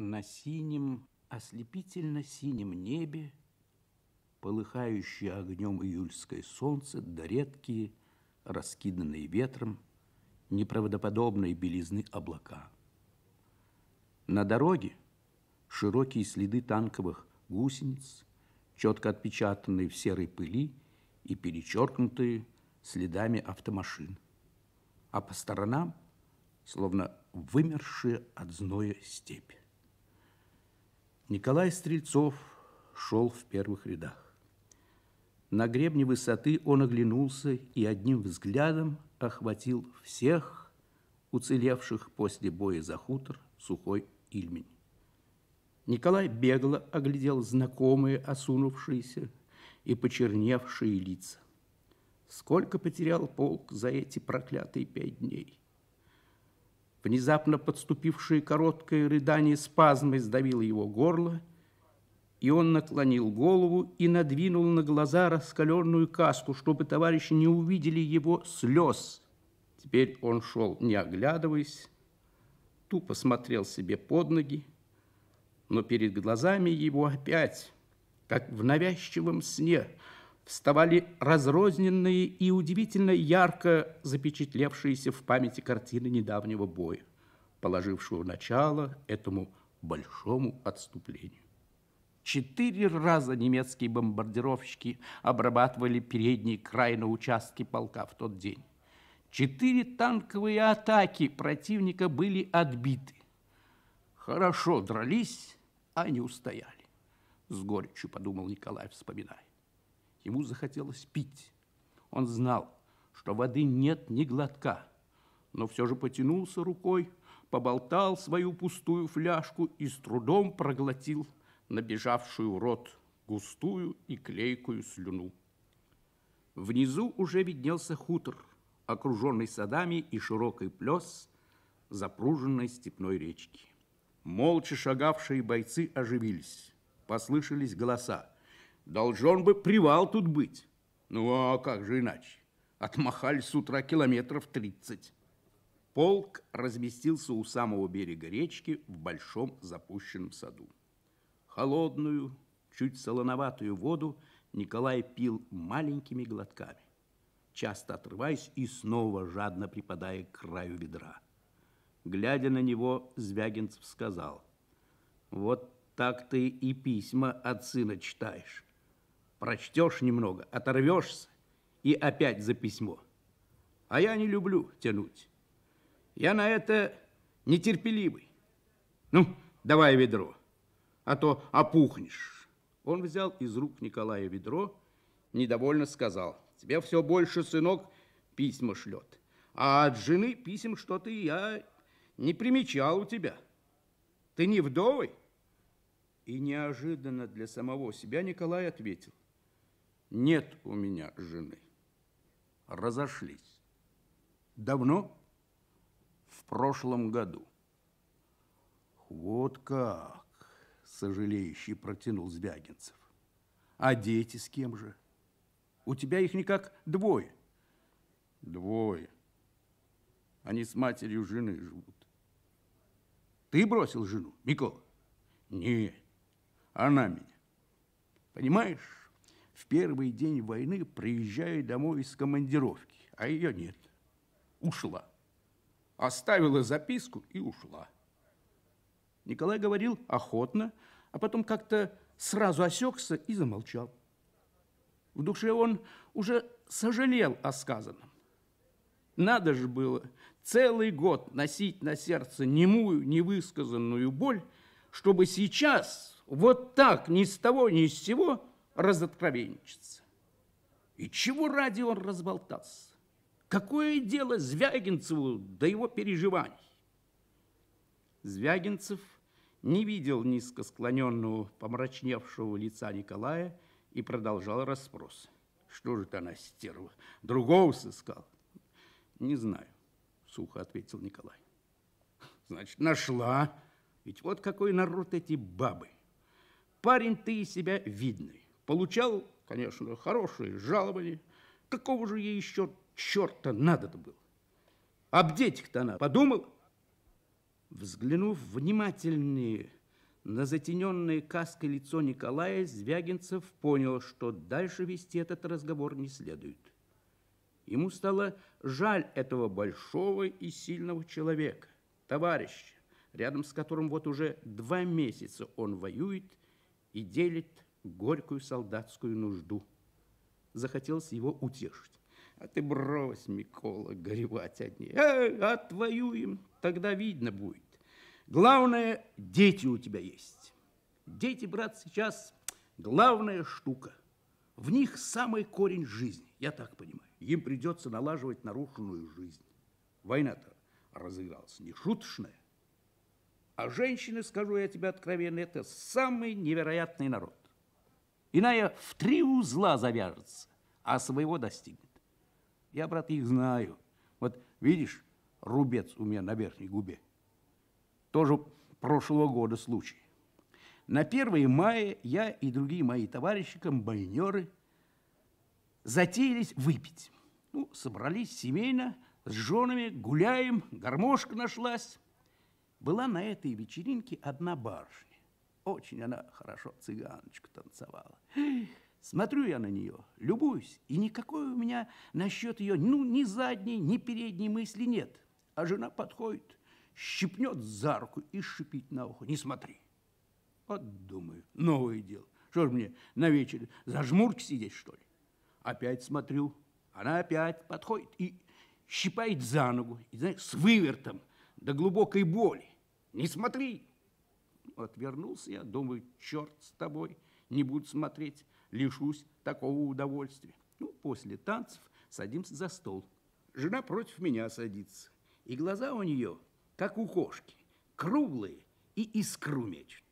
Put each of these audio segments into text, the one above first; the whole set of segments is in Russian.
на синем, ослепительно-синем небе, полыхающее огнем июльское солнце, да редкие, раскиданные ветром, неправдоподобной белизны облака. На дороге широкие следы танковых гусениц, четко отпечатанные в серой пыли и перечеркнутые следами автомашин. А по сторонам, словно вымершие от зноя степи Николай Стрельцов шел в первых рядах. На гребне высоты он оглянулся и одним взглядом охватил всех уцелевших после боя за хутор сухой Ильмень. Николай бегло оглядел знакомые осунувшиеся и почерневшие лица. Сколько потерял полк за эти проклятые пять дней? Внезапно подступившее короткое рыдание спазмой сдавило его горло, и он наклонил голову и надвинул на глаза раскаленную каску, чтобы товарищи не увидели его слез. Теперь он шел, не оглядываясь, тупо смотрел себе под ноги, но перед глазами его опять, как в навязчивом сне, вставали разрозненные и удивительно ярко запечатлевшиеся в памяти картины недавнего боя, положившего начало этому большому отступлению. Четыре раза немецкие бомбардировщики обрабатывали передний край на участке полка в тот день. Четыре танковые атаки противника были отбиты. Хорошо дрались, а не устояли, с горечью подумал Николай, вспоминая. Ему захотелось пить. Он знал, что воды нет ни глотка, но все же потянулся рукой, поболтал свою пустую фляжку и с трудом проглотил набежавшую в рот густую и клейкую слюну. Внизу уже виднелся хутор, окруженный садами и широкой плес запруженной степной речки. Молча шагавшие бойцы оживились. Послышались голоса. Должен бы привал тут быть. Ну, а как же иначе? Отмахали с утра километров 30. Полк разместился у самого берега речки в большом запущенном саду. Холодную, чуть солоноватую воду Николай пил маленькими глотками, часто отрываясь и снова жадно припадая к краю ведра. Глядя на него, Звягинцев сказал, «Вот так ты и письма от сына читаешь прочтешь немного, оторвешься и опять за письмо. А я не люблю тянуть. Я на это нетерпеливый. Ну, давай ведро, а то опухнешь. Он взял из рук Николая ведро, недовольно сказал, тебе все больше, сынок, письма шлет. А от жены писем что-то я не примечал у тебя. Ты не вдовой?" И неожиданно для самого себя Николай ответил. Нет у меня жены. Разошлись. Давно? В прошлом году. Вот как, сожалеющий протянул Звягинцев. А дети с кем же? У тебя их никак двое. Двое. Они с матерью жены живут. Ты бросил жену, Микола? Нет, она меня. Понимаешь? в первый день войны приезжаю домой из командировки, а ее нет. Ушла. Оставила записку и ушла. Николай говорил охотно, а потом как-то сразу осекся и замолчал. В душе он уже сожалел о сказанном. Надо же было целый год носить на сердце немую, невысказанную боль, чтобы сейчас вот так ни с того ни с сего разоткровенничаться. И чего ради он разболтался? Какое дело Звягинцеву до его переживаний? Звягинцев не видел низко склоненного, помрачневшего лица Николая и продолжал расспрос. Что же ты она, стерва, другого сыскал? Не знаю, сухо ответил Николай. Значит, нашла. Ведь вот какой народ эти бабы. Парень ты из себя видный. Получал, конечно, хорошие жалования. Какого же ей еще черта надо-то было? Об детях-то она подумала. Взглянув внимательнее на затененное каской лицо Николая, Звягинцев понял, что дальше вести этот разговор не следует. Ему стало жаль этого большого и сильного человека, товарища, рядом с которым вот уже два месяца он воюет и делит горькую солдатскую нужду. Захотелось его утешить. А ты брось, Микола, горевать одни. Э, отвоюем, а тогда видно будет. Главное, дети у тебя есть. Дети, брат, сейчас главная штука. В них самый корень жизни, я так понимаю. Им придется налаживать нарушенную жизнь. Война-то разыгралась не А женщины, скажу я тебе откровенно, это самый невероятный народ. Иная в три узла завяжется, а своего достигнет. Я, брат, их знаю. Вот видишь, рубец у меня на верхней губе. Тоже прошлого года случай. На 1 мая я и другие мои товарищи, комбайнеры, затеялись выпить. Ну, собрались семейно, с женами, гуляем, гармошка нашлась. Была на этой вечеринке одна барышня. Очень она хорошо цыганочку танцевала. Смотрю я на нее, любуюсь, и никакой у меня насчет ее ну, ни задней, ни передней мысли нет. А жена подходит, щипнет за руку и шипит на ухо. Не смотри. Вот думаю, новое дело. Что ж мне на вечер за жмурки сидеть, что ли? Опять смотрю, она опять подходит и щипает за ногу, и, знаешь, с вывертом до глубокой боли. Не смотри, отвернулся я, думаю, черт с тобой, не буду смотреть, лишусь такого удовольствия. Ну, после танцев садимся за стол. Жена против меня садится, и глаза у нее, как у кошки, круглые и искру мечут.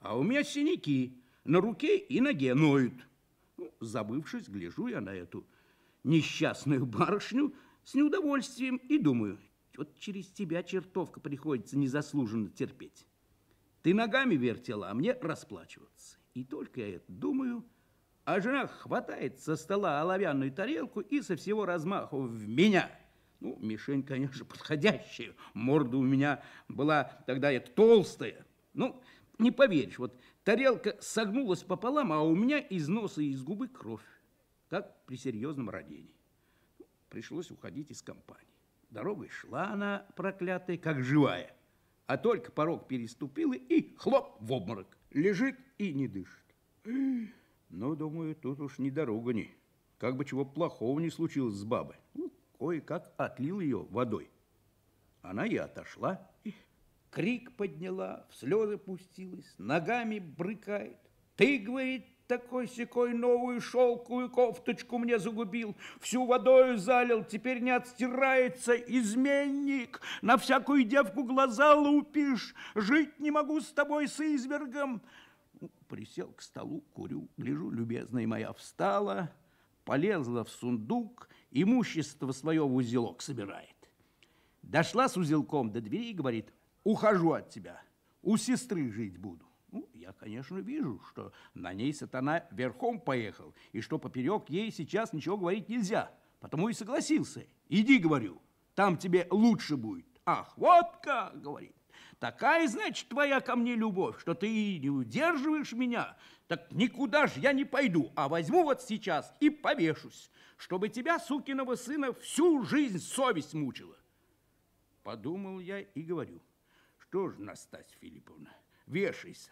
А у меня синяки на руке и ноге ноют. Ну, забывшись, гляжу я на эту несчастную барышню с неудовольствием и думаю, вот через тебя чертовка приходится незаслуженно терпеть. Ты ногами вертела, а мне расплачиваться. И только я это думаю, а жена хватает со стола оловянную тарелку и со всего размаху в меня. Ну, мишень, конечно, подходящая. Морда у меня была тогда это толстая. Ну, не поверишь, вот тарелка согнулась пополам, а у меня из носа и из губы кровь, как при серьезном родении. Ну, пришлось уходить из компании. Дорогой шла она, проклятая, как живая а только порог переступила и хлоп в обморок. Лежит и не дышит. Но, ну, думаю, тут уж не дорога не. Как бы чего плохого не случилось с бабой. Ну, кое-как отлил ее водой. Она и отошла, крик подняла, в слезы пустилась, ногами брыкает. Ты, говорит, такой-сякой новую шелковую кофточку мне загубил, всю водою залил, теперь не отстирается, изменник, на всякую девку глаза лупишь, жить не могу с тобой, с извергом. Присел к столу, курю, гляжу, любезная моя встала, полезла в сундук, имущество свое в узелок собирает. Дошла с узелком до двери и говорит, ухожу от тебя, у сестры жить буду. Ну, я, конечно, вижу, что на ней сатана верхом поехал, и что поперек ей сейчас ничего говорить нельзя. Потому и согласился. Иди, говорю, там тебе лучше будет. Ах, вот как, говорит. Такая, значит, твоя ко мне любовь, что ты не удерживаешь меня. Так никуда ж я не пойду, а возьму вот сейчас и повешусь, чтобы тебя, сукиного сына, всю жизнь совесть мучила. Подумал я и говорю, что ж, Настасья Филипповна, Вешайся.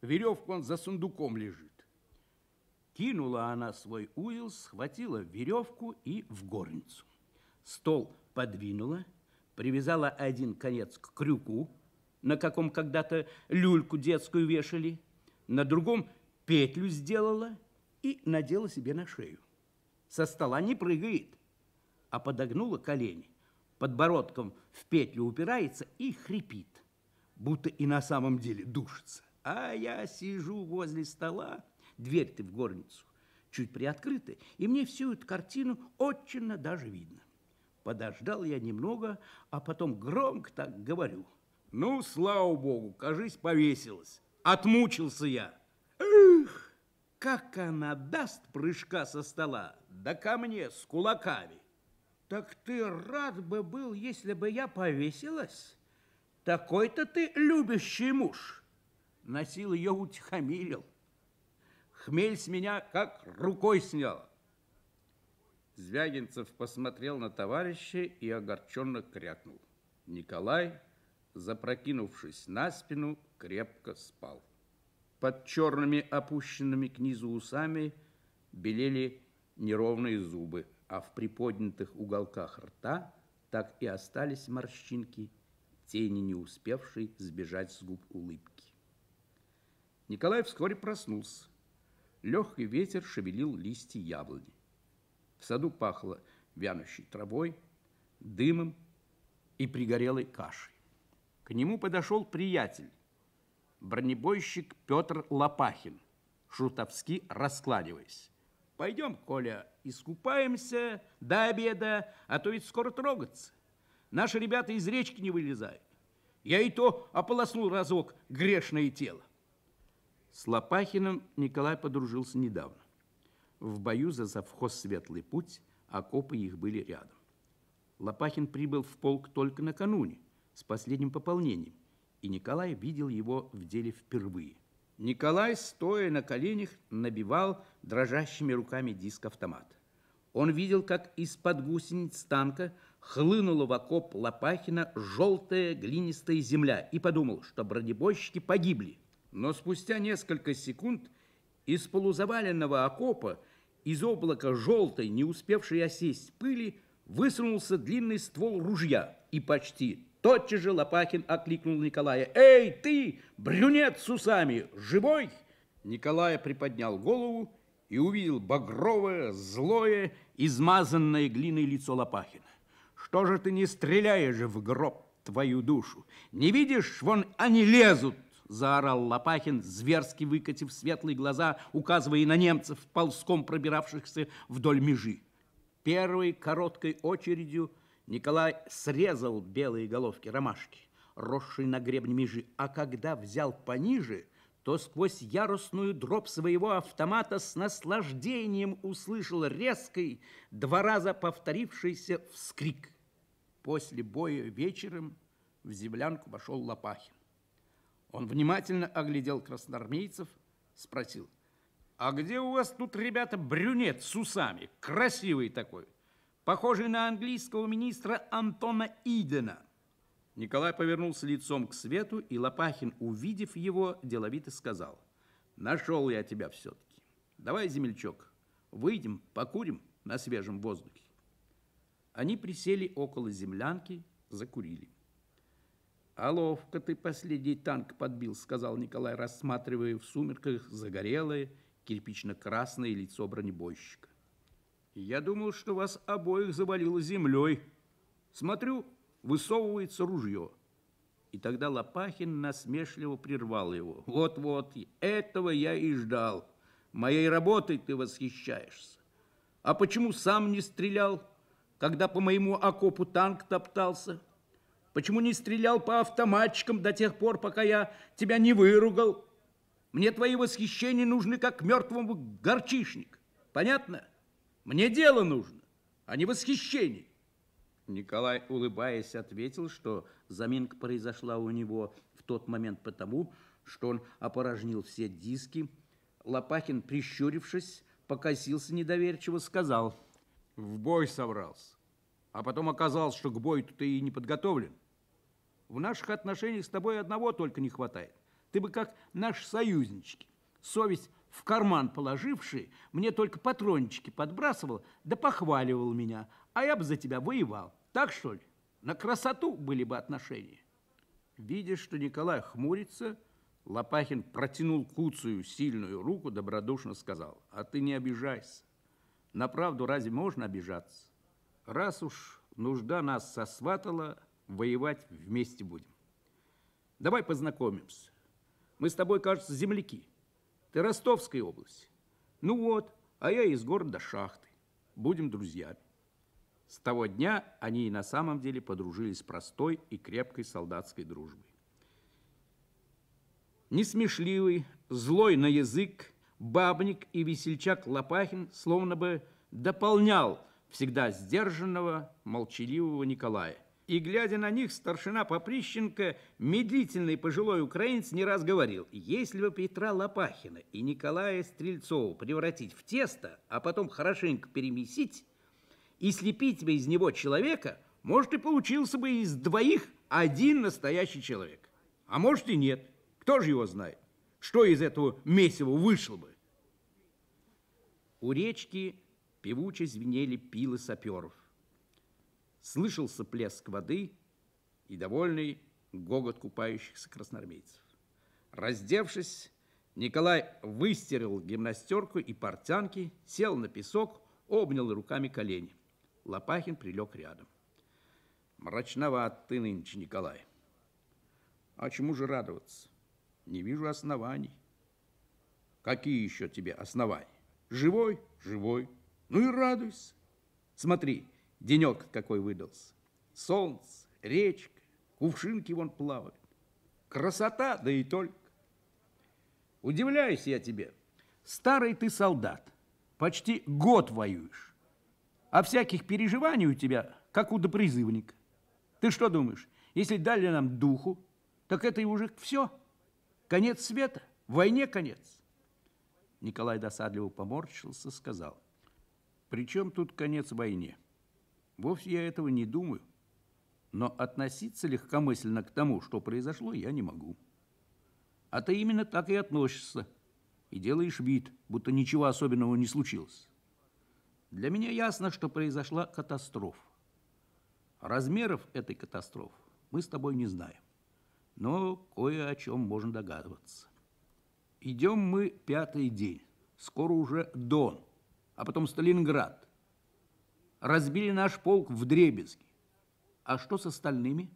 Веревка он за сундуком лежит. Кинула она свой узел, схватила веревку и в горницу. Стол подвинула, привязала один конец к крюку, на каком когда-то люльку детскую вешали, на другом петлю сделала и надела себе на шею. Со стола не прыгает, а подогнула колени, подбородком в петлю упирается и хрипит будто и на самом деле душится. А я сижу возле стола, дверь-то в горницу чуть приоткрыта, и мне всю эту картину очень даже видно. Подождал я немного, а потом громко так говорю. Ну, слава богу, кажись, повесилась. Отмучился я. Эх, как она даст прыжка со стола, да ко мне с кулаками. Так ты рад бы был, если бы я повесилась? Такой-то ты любящий муж. насил ее, утихомирил. Хмель с меня как рукой снял. Звягинцев посмотрел на товарища и огорченно крякнул. Николай, запрокинувшись на спину, крепко спал. Под черными опущенными к низу усами белели неровные зубы, а в приподнятых уголках рта так и остались морщинки тени, не успевшей сбежать с губ улыбки. Николай вскоре проснулся. Легкий ветер шевелил листья яблони. В саду пахло вянущей травой, дымом и пригорелой кашей. К нему подошел приятель, бронебойщик Петр Лопахин, шутовски раскладываясь. «Пойдем, Коля, искупаемся до обеда, а то ведь скоро трогаться». Наши ребята из речки не вылезают. Я и то ополоснул разок грешное тело. С Лопахиным Николай подружился недавно. В бою за завхоз «Светлый путь» окопы их были рядом. Лопахин прибыл в полк только накануне, с последним пополнением, и Николай видел его в деле впервые. Николай, стоя на коленях, набивал дрожащими руками диск автомата. Он видел, как из-под гусениц танка хлынула в окоп Лопахина желтая глинистая земля и подумал, что бронебойщики погибли. Но спустя несколько секунд из полузаваленного окопа из облака желтой, не успевшей осесть пыли, высунулся длинный ствол ружья и почти тотчас же Лопахин окликнул Николая. «Эй, ты, брюнет с усами, живой?» Николая приподнял голову и увидел багровое, злое измазанное глиной лицо Лопахина. Что же ты не стреляешь в гроб твою душу? Не видишь, вон они лезут, заорал Лопахин, зверски выкатив светлые глаза, указывая на немцев, ползком пробиравшихся вдоль межи. Первой короткой очередью Николай срезал белые головки ромашки, росшие на гребне межи, а когда взял пониже – то сквозь яростную дробь своего автомата с наслаждением услышал резкий, два раза повторившийся вскрик. После боя вечером в землянку вошел Лопахин. Он внимательно оглядел красноармейцев, спросил, «А где у вас тут, ребята, брюнет с усами, красивый такой, похожий на английского министра Антона Идена?» Николай повернулся лицом к свету, и Лопахин, увидев его, деловито сказал. Нашел я тебя все-таки. Давай, земельчок, выйдем, покурим на свежем воздухе. Они присели около землянки, закурили. «А ловко ты последний танк подбил», — сказал Николай, рассматривая в сумерках загорелое, кирпично-красное лицо бронебойщика. «Я думал, что вас обоих завалило землей. Смотрю, высовывается ружье. И тогда Лопахин насмешливо прервал его. Вот-вот, этого я и ждал. Моей работой ты восхищаешься. А почему сам не стрелял, когда по моему окопу танк топтался? Почему не стрелял по автоматчикам до тех пор, пока я тебя не выругал? Мне твои восхищения нужны, как мертвому горчишник. Понятно? Мне дело нужно, а не восхищение. Николай, улыбаясь, ответил, что заминка произошла у него в тот момент потому, что он опорожнил все диски. Лопахин, прищурившись, покосился недоверчиво, сказал. В бой собрался, а потом оказалось, что к бою тут и не подготовлен. В наших отношениях с тобой одного только не хватает. Ты бы как наш союзнички. Совесть в карман положивший, мне только патрончики подбрасывал, да похваливал меня, а я бы за тебя воевал. Так что ли? На красоту были бы отношения. Видя, что Николай хмурится, Лопахин протянул Куцую сильную руку, добродушно сказал, а ты не обижайся. На правду разве можно обижаться? Раз уж нужда нас сосватала, воевать вместе будем. Давай познакомимся. Мы с тобой, кажется, земляки. Ты Ростовской области. Ну вот, а я из города Шахты. Будем друзьями. С того дня они и на самом деле подружились простой и крепкой солдатской дружбой. Несмешливый, злой на язык, бабник и весельчак Лопахин словно бы дополнял всегда сдержанного, молчаливого Николая. И, глядя на них, старшина Поприщенко, медлительный пожилой украинец, не раз говорил, если бы Петра Лопахина и Николая Стрельцова превратить в тесто, а потом хорошенько перемесить, и слепить бы из него человека, может, и получился бы из двоих один настоящий человек. А может и нет. Кто же его знает? Что из этого месива вышло бы? У речки певуче звенели пилы саперов. Слышался плеск воды и довольный гогот купающихся красноармейцев. Раздевшись, Николай выстирал гимнастерку и портянки, сел на песок, обнял руками колени. Лопахин прилег рядом. Мрачноват ты нынче, Николай. А чему же радоваться? Не вижу оснований. Какие еще тебе основания? Живой? Живой. Ну и радуйся. Смотри, денек какой выдался. Солнце, речка, кувшинки вон плавают. Красота, да и только. Удивляюсь я тебе. Старый ты солдат. Почти год воюешь а всяких переживаний у тебя, как у допризывника. Ты что думаешь, если дали нам духу, так это и уже все. Конец света, войне конец. Николай досадливо поморщился, сказал, «При чем тут конец войне? Вовсе я этого не думаю, но относиться легкомысленно к тому, что произошло, я не могу. А ты именно так и относишься, и делаешь вид, будто ничего особенного не случилось». Для меня ясно, что произошла катастрофа. Размеров этой катастрофы мы с тобой не знаем, но кое о чем можно догадываться. Идем мы пятый день, скоро уже Дон, а потом Сталинград. Разбили наш полк в дребезги. А что с остальными?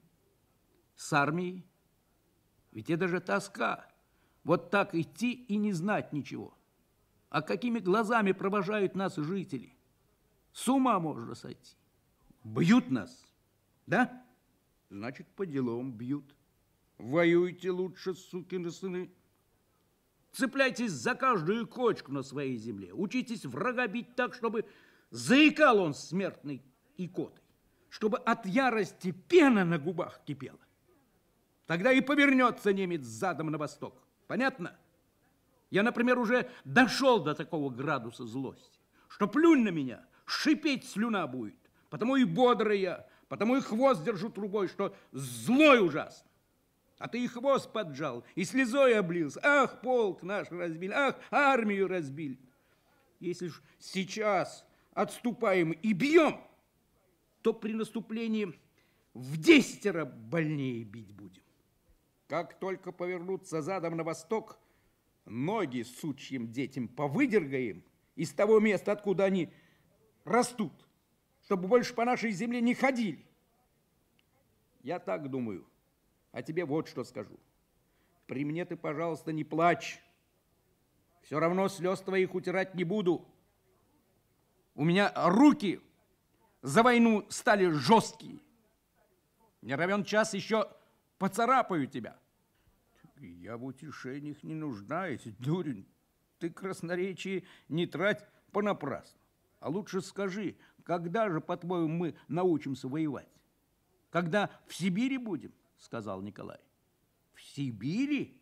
С армией? Ведь это же тоска. Вот так идти и не знать ничего. А какими глазами провожают нас жители? С ума можно сойти. Бьют нас, да? Значит, по делам бьют. Воюйте лучше, сукины сыны. Цепляйтесь за каждую кочку на своей земле. Учитесь врага бить так, чтобы заикал он смертный икотой, чтобы от ярости пена на губах кипела. Тогда и повернется немец задом на восток. Понятно? Я, например, уже дошел до такого градуса злости, что плюнь на меня – шипеть слюна будет. Потому и бодрый я, потому и хвост держу трубой, что злой ужасно. А ты и хвост поджал, и слезой облился. Ах, полк наш разбили, ах, армию разбили. Если ж сейчас отступаем и бьем, то при наступлении в десятеро больнее бить будем. Как только повернуться задом на восток, ноги сучьим детям повыдергаем из того места, откуда они растут, чтобы больше по нашей земле не ходили. Я так думаю. А тебе вот что скажу. При мне ты, пожалуйста, не плачь. Все равно слез твоих утирать не буду. У меня руки за войну стали жесткие. Не равен час еще поцарапаю тебя. Я в утешениях не нуждаюсь, дурень. Ты красноречие не трать понапрасну. А лучше скажи, когда же, по-твоему, мы научимся воевать? Когда в Сибири будем?» – сказал Николай. «В Сибири?»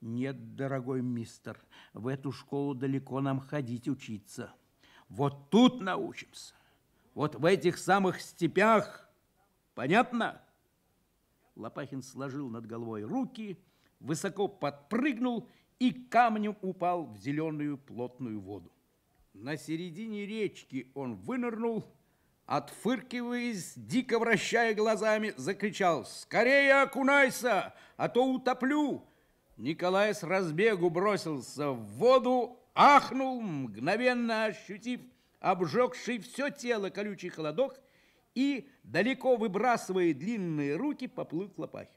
«Нет, дорогой мистер, в эту школу далеко нам ходить учиться. Вот тут научимся, вот в этих самых степях. Понятно?» Лопахин сложил над головой руки, высоко подпрыгнул и камнем упал в зеленую плотную воду. На середине речки он вынырнул, отфыркиваясь, дико вращая глазами, закричал «Скорее окунайся, а то утоплю!» Николай с разбегу бросился в воду, ахнул, мгновенно ощутив обжегший все тело колючий холодок и, далеко выбрасывая длинные руки, поплыл к лопахе.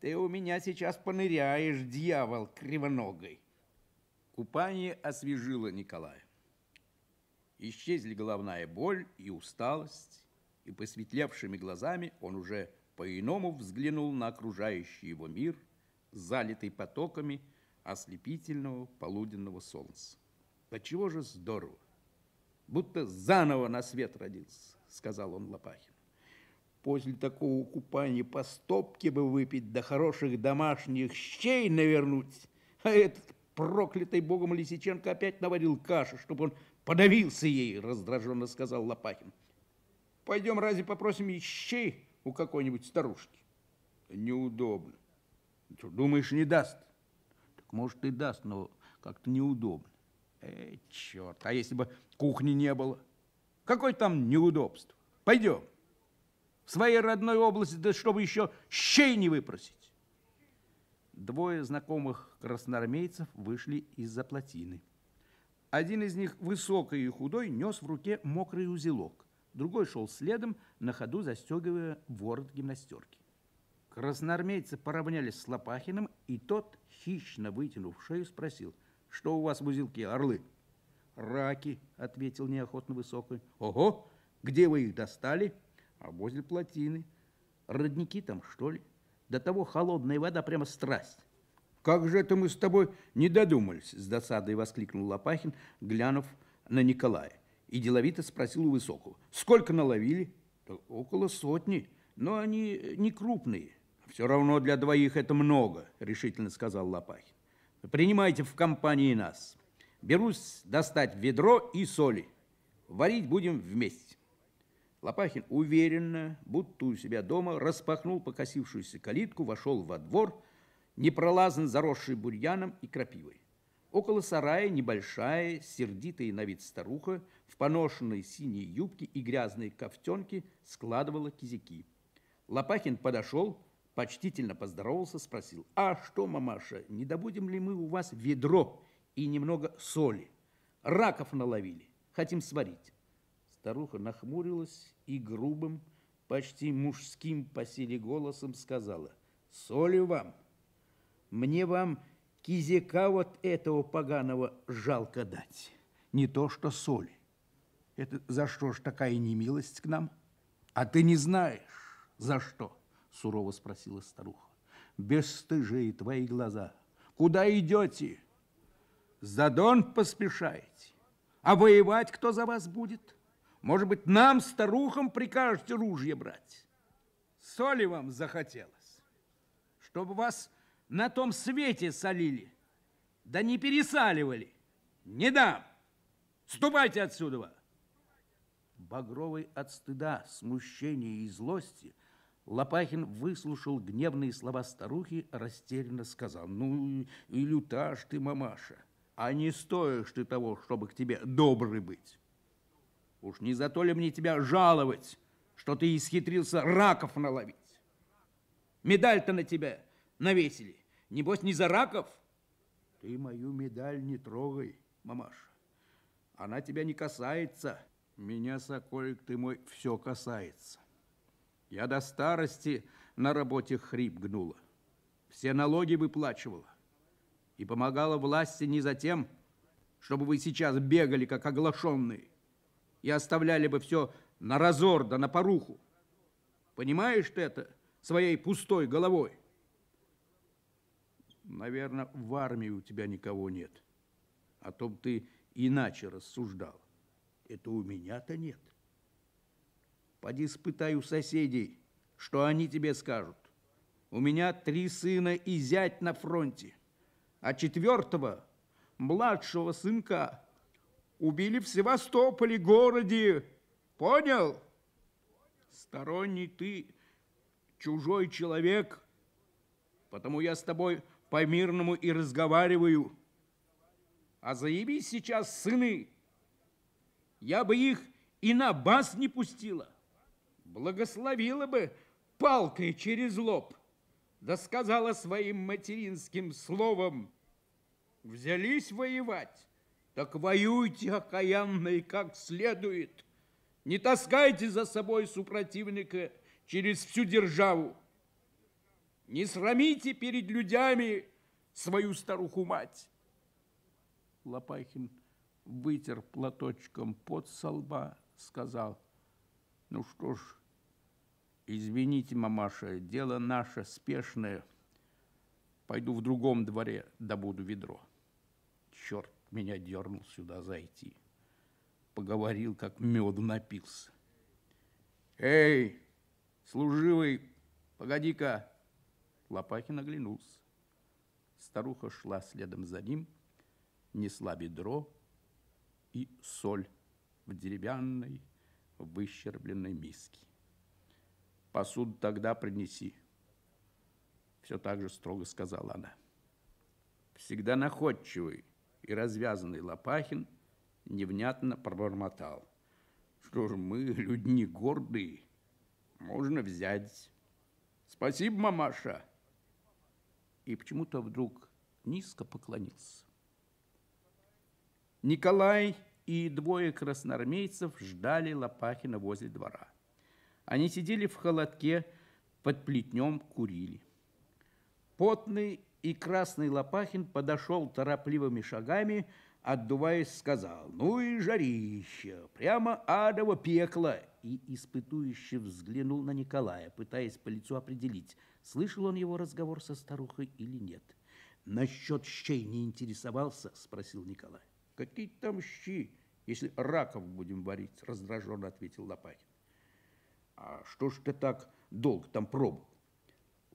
«Ты у меня сейчас поныряешь, дьявол кривоногой!» Купание освежило Николая. Исчезли головная боль и усталость, и посветлевшими глазами он уже по-иному взглянул на окружающий его мир, залитый потоками ослепительного полуденного солнца. «Отчего же здорово! Будто заново на свет родился», — сказал он Лопахин. «После такого купания по стопке бы выпить, да хороших домашних щей навернуть, а этот проклятый богом Лисиченко опять наварил кашу, чтобы он подавился ей, раздраженно сказал Лопахин. Пойдем разве попросим щей у какой-нибудь старушки? Неудобно. Ты думаешь, не даст? Так может и даст, но как-то неудобно. Эй, черт, а если бы кухни не было? Какое там неудобство? Пойдем. В своей родной области, да чтобы еще щей не выпросить. Двое знакомых красноармейцев вышли из-за плотины. Один из них, высокий и худой, нес в руке мокрый узелок. Другой шел следом, на ходу застегивая ворот гимнастерки. Красноармейцы поравнялись с Лопахиным, и тот, хищно вытянув шею, спросил, «Что у вас в узелке, орлы?» «Раки», — ответил неохотно высокий. «Ого! Где вы их достали?» «А возле плотины. Родники там, что ли? До того холодная вода, прямо страсть». «Как же это мы с тобой не додумались!» С досадой воскликнул Лопахин, глянув на Николая. И деловито спросил у Высокого. «Сколько наловили?» «Около сотни, но они не крупные». «Все равно для двоих это много», — решительно сказал Лопахин. «Принимайте в компании нас. Берусь достать ведро и соли. Варить будем вместе». Лопахин уверенно, будто у себя дома, распахнул покосившуюся калитку, вошел во двор — непролазно заросший бурьяном и крапивой. Около сарая небольшая, сердитая на вид старуха в поношенной синей юбке и грязной ковтенке складывала кизяки. Лопахин подошел, почтительно поздоровался, спросил, «А что, мамаша, не добудем ли мы у вас ведро и немного соли? Раков наловили, хотим сварить». Старуха нахмурилась и грубым, почти мужским по силе голосом сказала, «Соли вам!» Мне вам кизяка вот этого поганого жалко дать. Не то что соль. Это за что ж такая немилость к нам? А ты не знаешь, за что? Сурово спросила старуха. Бесстыжие твои глаза. Куда идете? За Дон поспешаете. А воевать кто за вас будет? Может быть, нам, старухам, прикажете ружье брать? Соли вам захотелось, чтобы вас на том свете солили. Да не пересаливали. Не дам. Ступайте отсюда. Багровый от стыда, смущения и злости, Лопахин выслушал гневные слова старухи, растерянно сказал, ну и люташ ты, мамаша, а не стоишь ты того, чтобы к тебе добрый быть. Уж не за то ли мне тебя жаловать, что ты исхитрился раков наловить? Медаль-то на тебя навесили. Небось, не за раков? Ты мою медаль не трогай, мамаша. Она тебя не касается. Меня, соколик ты мой, все касается. Я до старости на работе хрип гнула. Все налоги выплачивала. И помогала власти не за тем, чтобы вы сейчас бегали, как оглашенные, и оставляли бы все на разор да на поруху. Понимаешь ты это своей пустой головой? наверное, в армии у тебя никого нет. О том ты иначе рассуждал. Это у меня-то нет. Поди спытай у соседей, что они тебе скажут. У меня три сына и зять на фронте, а четвертого, младшего сынка, убили в Севастополе, городе. Понял? Сторонний ты, чужой человек, потому я с тобой по-мирному и разговариваю. А заебись сейчас сыны, я бы их и на бас не пустила, благословила бы палкой через лоб, да сказала своим материнским словом, взялись воевать, так воюйте, и как следует. Не таскайте за собой супротивника через всю державу. Не срамите перед людьми свою старуху-мать. Лопахин вытер платочком под солба, сказал, ну что ж, извините, мамаша, дело наше спешное. Пойду в другом дворе добуду ведро. Черт меня дернул сюда зайти. Поговорил, как меду напился. Эй, служивый, погоди-ка, Лопахин оглянулся. Старуха шла следом за ним, несла бедро и соль в деревянной выщербленной миске. «Посуду тогда принеси», — все так же строго сказала она. Всегда находчивый и развязанный Лопахин невнятно пробормотал. «Что ж мы, люди гордые, можно взять». «Спасибо, мамаша!» и почему-то вдруг низко поклонился. Николай и двое красноармейцев ждали Лопахина возле двора. Они сидели в холодке, под плетнем курили. Потный и красный Лопахин подошел торопливыми шагами, отдуваясь, сказал, ну и жарище, прямо адово пекло. И испытующе взглянул на Николая, пытаясь по лицу определить, слышал он его разговор со старухой или нет. Насчет щей не интересовался, спросил Николай. Какие там щи, если раков будем варить, раздраженно ответил Лопахин. А что ж ты так долго там пробовал?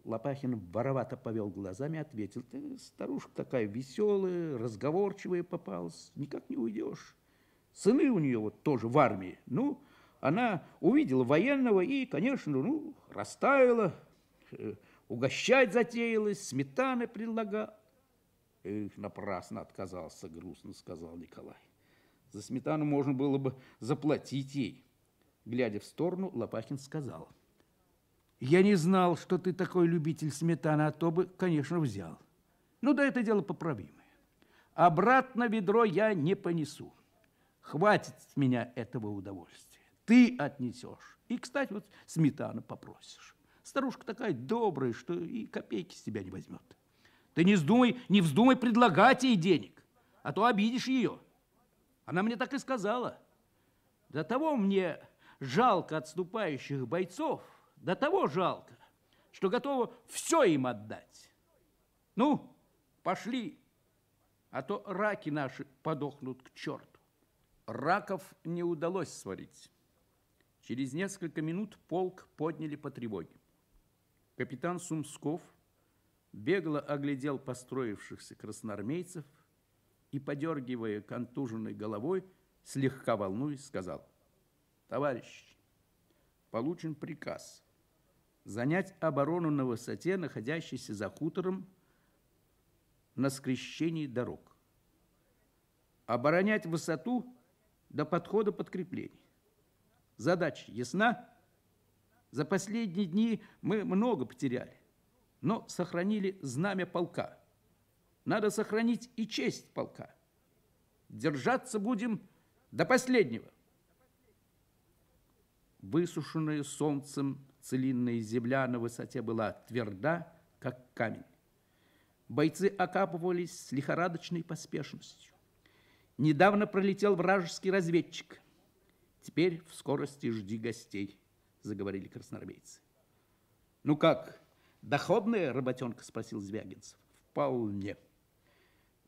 Лопахин воровато повел глазами, ответил, ты, старушка такая веселая, разговорчивая попалась, никак не уйдешь. Сыны у нее вот тоже в армии. Ну, она увидела военного и, конечно, ну, растаяла, э, угощать затеялась, сметаны предлагала. Эх, напрасно отказался, грустно сказал Николай. За сметану можно было бы заплатить ей. Глядя в сторону, Лопахин сказал – я не знал, что ты такой любитель сметаны, а то бы, конечно, взял. Ну да, это дело поправимое. Обратно ведро я не понесу. Хватит с меня этого удовольствия. Ты отнесешь. И, кстати, вот сметану попросишь. Старушка такая добрая, что и копейки с тебя не возьмет. Ты не вздумай, не вздумай предлагать ей денег, а то обидишь ее. Она мне так и сказала. До того мне жалко отступающих бойцов – до того жалко, что готова все им отдать. Ну, пошли, а то раки наши подохнут к черту. Раков не удалось сварить. Через несколько минут полк подняли по тревоге. Капитан Сумсков бегло оглядел построившихся красноармейцев и, подергивая контуженной головой, слегка волнуясь, сказал, «Товарищи, получен приказ – занять оборону на высоте, находящейся за хутором на скрещении дорог. Оборонять высоту до подхода подкреплений. Задача ясна? За последние дни мы много потеряли, но сохранили знамя полка. Надо сохранить и честь полка. Держаться будем до последнего. Высушенные солнцем Целинная земля на высоте была тверда, как камень. Бойцы окапывались с лихорадочной поспешностью. Недавно пролетел вражеский разведчик. Теперь в скорости жди гостей, заговорили красноармейцы. Ну как, доходная работенка, спросил Звягинцев. Вполне.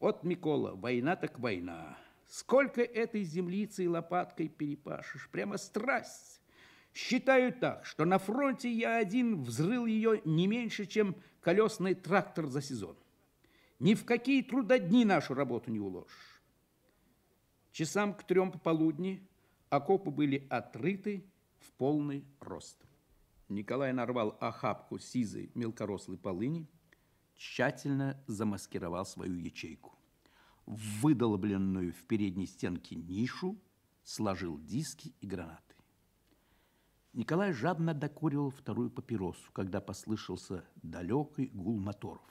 Вот, Микола, война так война. Сколько этой землицы и лопаткой перепашешь, прямо страсть. Считаю так, что на фронте я один взрыл ее не меньше, чем колесный трактор за сезон. Ни в какие трудодни нашу работу не уложишь. Часам к трем пополудни окопы были отрыты в полный рост. Николай нарвал охапку сизой мелкорослой полыни, тщательно замаскировал свою ячейку. В выдолбленную в передней стенке нишу сложил диски и гранат. Николай жадно докурил вторую папиросу, когда послышался далекий гул моторов.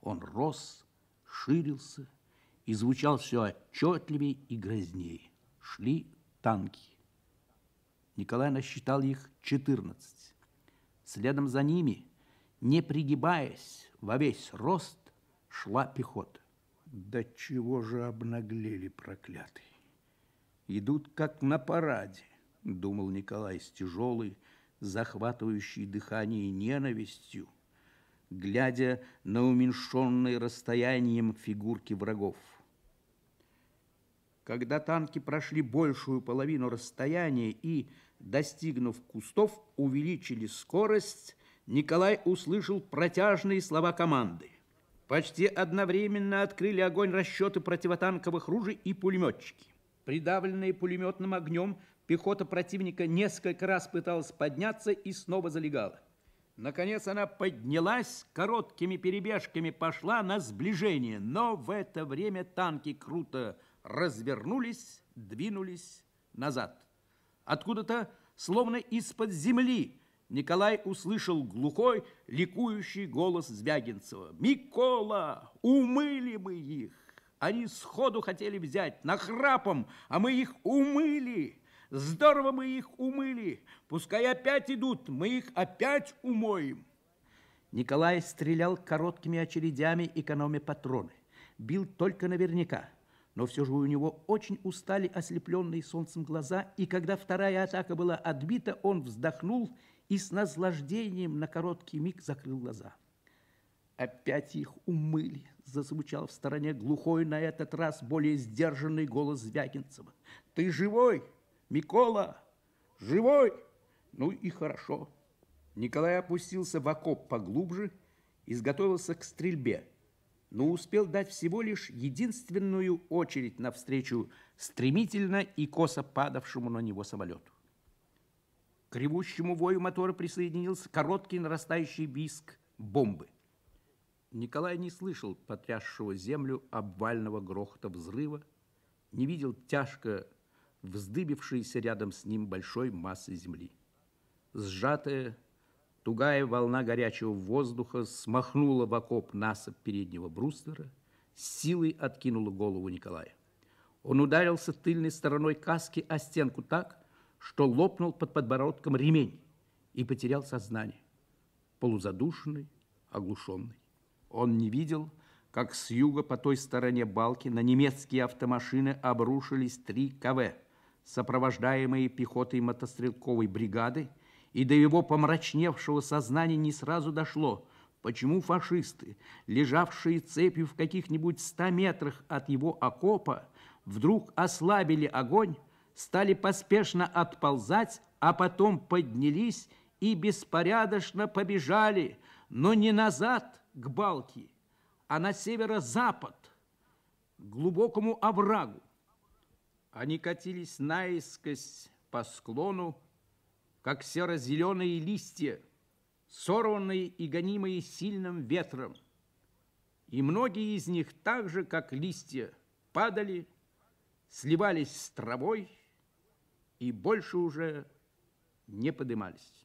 Он рос, ширился и звучал все отчетливее и грознее. Шли танки. Николай насчитал их 14. Следом за ними, не пригибаясь во весь рост, шла пехота. Да чего же обнаглели проклятые? Идут как на параде думал Николай с тяжелой, захватывающей дыхание ненавистью, глядя на уменьшенные расстоянием фигурки врагов. Когда танки прошли большую половину расстояния и, достигнув кустов, увеличили скорость, Николай услышал протяжные слова команды. Почти одновременно открыли огонь расчеты противотанковых ружей и пулеметчики. Придавленные пулеметным огнем, Пехота противника несколько раз пыталась подняться и снова залегала. Наконец она поднялась, короткими перебежками пошла на сближение, но в это время танки круто развернулись, двинулись назад. Откуда-то, словно из-под земли, Николай услышал глухой, ликующий голос Звягинцева. «Микола, умыли мы их! Они сходу хотели взять, нахрапом, а мы их умыли!» Здорово мы их умыли. Пускай опять идут, мы их опять умоем. Николай стрелял короткими очередями, экономя патроны. Бил только наверняка. Но все же у него очень устали ослепленные солнцем глаза, и когда вторая атака была отбита, он вздохнул и с наслаждением на короткий миг закрыл глаза. Опять их умыли, зазвучал в стороне глухой, на этот раз более сдержанный голос Звягинцева. «Ты живой? Микола, живой? Ну и хорошо. Николай опустился в окоп поглубже, изготовился к стрельбе, но успел дать всего лишь единственную очередь навстречу стремительно и косо падавшему на него самолету. К ревущему вою мотора присоединился короткий нарастающий виск бомбы. Николай не слышал потрясшего землю обвального грохота взрыва, не видел тяжко вздыбившейся рядом с ним большой массой земли. Сжатая, тугая волна горячего воздуха смахнула в окоп насыпь переднего бруствера, силой откинула голову Николая. Он ударился тыльной стороной каски о стенку так, что лопнул под подбородком ремень и потерял сознание, полузадушенный, оглушенный. Он не видел, как с юга по той стороне балки на немецкие автомашины обрушились три КВ – сопровождаемые пехотой мотострелковой бригады, и до его помрачневшего сознания не сразу дошло, почему фашисты, лежавшие цепью в каких-нибудь ста метрах от его окопа, вдруг ослабили огонь, стали поспешно отползать, а потом поднялись и беспорядочно побежали, но не назад к балке, а на северо-запад, к глубокому оврагу, они катились наискось по склону, как серо-зеленые листья, сорванные и гонимые сильным ветром. И многие из них так же, как листья, падали, сливались с травой и больше уже не подымались.